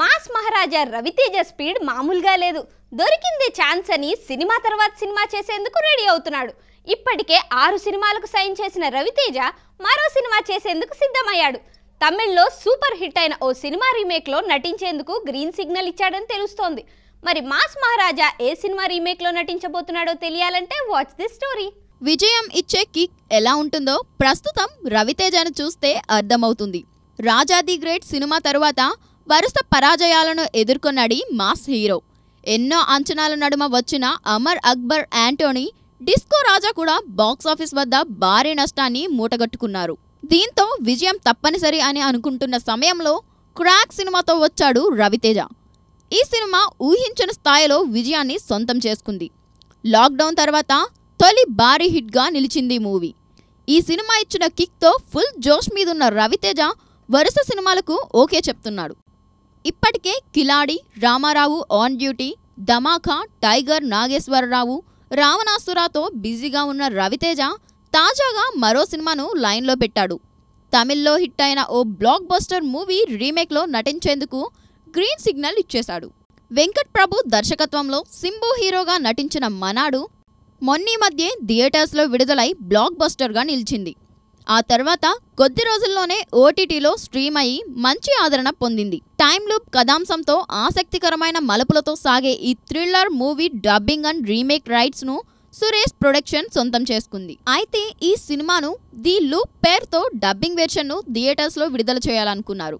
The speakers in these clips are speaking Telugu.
మాస్ మహారాజా రవితేజ స్పీడ్ మామూలుగా లేదు దొరికింది ఛాన్స్ అని సినిమా తర్వాత సినిమా చేసేందుకు రెడీ అవుతున్నాడు ఇప్పటికే ఆరు సినిమాలకు సైన్ చేసిన రవితేజ మరో సినిమా చేసేందుకు సిద్ధమయ్యాడు తమిళ్లో సూపర్ హిట్ అయిన ఓ సినిమా రీమేక్లో నటించేందుకు గ్రీన్ సిగ్నల్ ఇచ్చాడని తెలుస్తోంది మరి మాస్ మహారాజా ఏ సినిమా రీమేక్లో నటించబోతున్నాడో తెలియాలంటే వాచ్ ది స్టోరీ విజయం ఇచ్చే కిక్ ఎలా ఉంటుందో ప్రస్తుతం రవితేజను చూస్తే అర్థమవుతుంది రాజాది గ్రేట్ సినిమా తర్వాత వరుస పరాజయాలను ఎదుర్కొన్నాడు మాస్ హీరో ఎన్నో అంచనాల నడుమ వచ్చిన అమర్ అక్బర్ యాంటోనీ డిస్కో రాజా కూడా బాక్సాఫీస్ వద్ద భారీ నష్టాన్ని మూటగట్టుకున్నారు దీంతో విజయం తప్పనిసరి అని అనుకుంటున్న సమయంలో క్రాక్ సినిమాతో వచ్చాడు రవితేజ ఈ సినిమా ఊహించిన స్థాయిలో విజయాన్ని సొంతం చేసుకుంది లాక్డౌన్ తర్వాత తొలి భారీ హిట్గా నిలిచింది మూవీ ఈ సినిమా ఇచ్చిన కిక్తో ఫుల్ జోష్ మీదున్న రవితేజ వరుస సినిమాలకు ఓకే చెప్తున్నాడు ఇప్పటికే కిలాడి రామారావు ఆన్ డ్యూటీ ధమాకా టైగర్ నాగేశ్వరరావు రావణాసురాతో బిజీగా ఉన్న రవితేజ తాజాగా మరో సినిమాను లైన్లో పెట్టాడు తమిళ్లో హిట్ అయిన ఓ బ్లాక్ బస్టర్ మూవీ రీమేక్లో నటించేందుకు గ్రీన్ సిగ్నల్ ఇచ్చేశాడు వెంకట్ ప్రభు దర్శకత్వంలో సింబు హీరోగా నటించిన మనాడు మొన్నీ మధ్య థియేటర్స్లో విడుదలై బ్లాక్ బస్టర్గా నిలిచింది ఆ తర్వాత కొద్ది రోజుల్లోనే ఓటీటీలో స్ట్రీమ్ అయి మంచి ఆదరణ పొందింది టైమ్ లూప్ కథాంశంతో ఆసక్తికరమైన మలుపులతో సాగే ఈ thriller movie dubbing and remake రైట్స్ను సురేష్ ప్రొడక్షన్ సొంతం చేసుకుంది అయితే ఈ సినిమాను ది లూప్ పేరుతో డబ్బింగ్ వెర్షన్ను థియేటర్స్లో విడుదల చేయాలనుకున్నారు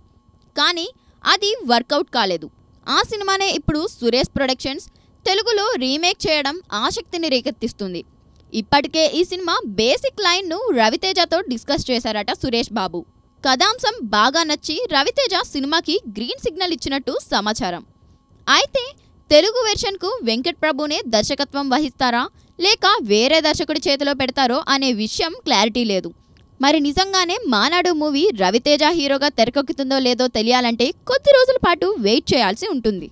కానీ అది వర్కౌట్ కాలేదు ఆ సినిమానే ఇప్పుడు సురేష్ ప్రొడక్షన్స్ తెలుగులో రీమేక్ చేయడం ఆసక్తిని రేకెత్తిస్తుంది ఇప్పటికే ఈ సినిమా బేసిక్ లైన్ను రవితేజతో డిస్కస్ చేశారట సురేష్ బాబు కథాంశం బాగా నచ్చి రవితేజ సినిమాకి గ్రీన్ సిగ్నల్ ఇచ్చినట్టు సమాచారం అయితే తెలుగు వెర్షన్కు వెంకట్ ప్రభునే దర్శకత్వం వహిస్తారా లేక వేరే దర్శకుడి చేతిలో పెడతారో అనే విషయం క్లారిటీ లేదు మరి నిజంగానే మానాడు మూవీ రవితేజ హీరోగా తెరకెక్కుతుందో లేదో తెలియాలంటే కొద్ది రోజుల పాటు వెయిట్ చేయాల్సి ఉంటుంది